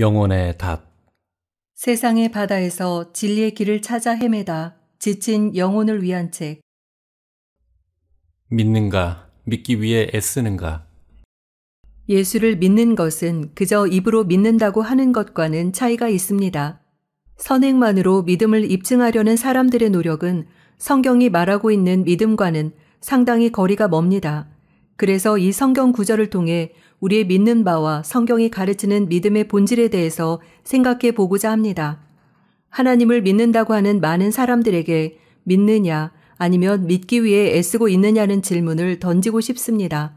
영혼의 답 세상의 바다에서 진리의 길을 찾아 헤매다 지친 영혼을 위한 책 믿는가 믿기 위해 애쓰는가 예수를 믿는 것은 그저 입으로 믿는다고 하는 것과는 차이가 있습니다. 선행만으로 믿음을 입증하려는 사람들의 노력은 성경이 말하고 있는 믿음과는 상당히 거리가 멉니다. 그래서 이 성경 구절을 통해 우리의 믿는 바와 성경이 가르치는 믿음의 본질에 대해서 생각해 보고자 합니다. 하나님을 믿는다고 하는 많은 사람들에게 믿느냐 아니면 믿기 위해 애쓰고 있느냐는 질문을 던지고 싶습니다.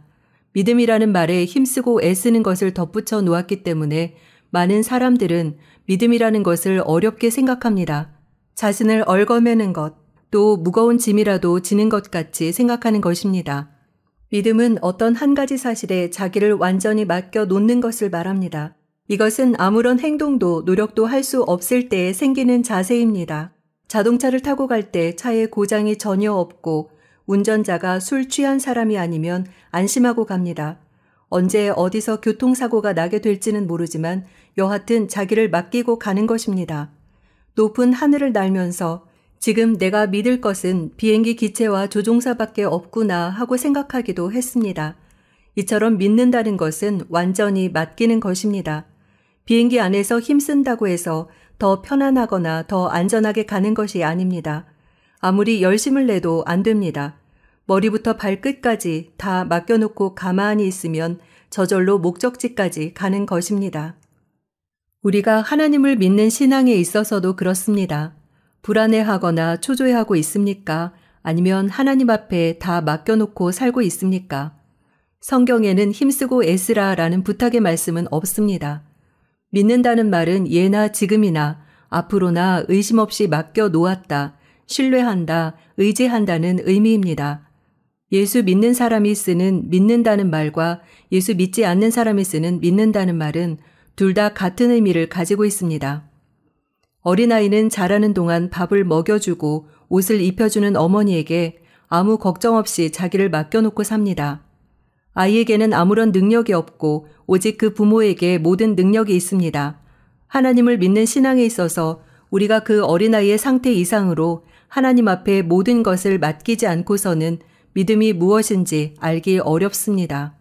믿음이라는 말에 힘쓰고 애쓰는 것을 덧붙여 놓았기 때문에 많은 사람들은 믿음이라는 것을 어렵게 생각합니다. 자신을 얽어매는 것, 또 무거운 짐이라도 지는 것 같이 생각하는 것입니다. 믿음은 어떤 한 가지 사실에 자기를 완전히 맡겨 놓는 것을 말합니다. 이것은 아무런 행동도 노력도 할 수 없을 때에 생기는 자세입니다. 자동차를 타고 갈 때 차에 고장이 전혀 없고 운전자가 술 취한 사람이 아니면 안심하고 갑니다. 언제 어디서 교통사고가 나게 될지는 모르지만 여하튼 자기를 맡기고 가는 것입니다. 높은 하늘을 날면서 지금 내가 믿을 것은 비행기 기체와 조종사밖에 없구나 하고 생각하기도 했습니다. 이처럼 믿는다는 것은 완전히 맡기는 것입니다. 비행기 안에서 힘쓴다고 해서 더 편안하거나 더 안전하게 가는 것이 아닙니다. 아무리 열심을 내도 안 됩니다. 머리부터 발끝까지 다 맡겨놓고 가만히 있으면 저절로 목적지까지 가는 것입니다. 우리가 하나님을 믿는 신앙에 있어서도 그렇습니다. 불안해하거나 초조해하고 있습니까? 아니면 하나님 앞에 다 맡겨놓고 살고 있습니까? 성경에는 힘쓰고 애쓰라라는 부탁의 말씀은 없습니다. 믿는다는 말은 예나 지금이나 앞으로나 의심 없이 맡겨 놓았다, 신뢰한다, 의지한다는 의미입니다. 예수 믿는 사람이 쓰는 믿는다는 말과 예수 믿지 않는 사람이 쓰는 믿는다는 말은 둘 다 같은 의미를 가지고 있습니다. 어린아이는 자라는 동안 밥을 먹여주고 옷을 입혀주는 어머니에게 아무 걱정 없이 자기를 맡겨놓고 삽니다. 아이에게는 아무런 능력이 없고 오직 그 부모에게 모든 능력이 있습니다. 하나님을 믿는 신앙에 있어서 우리가 그 어린아이의 상태 이상으로 하나님 앞에 모든 것을 맡기지 않고서는 믿음이 무엇인지 알기 어렵습니다.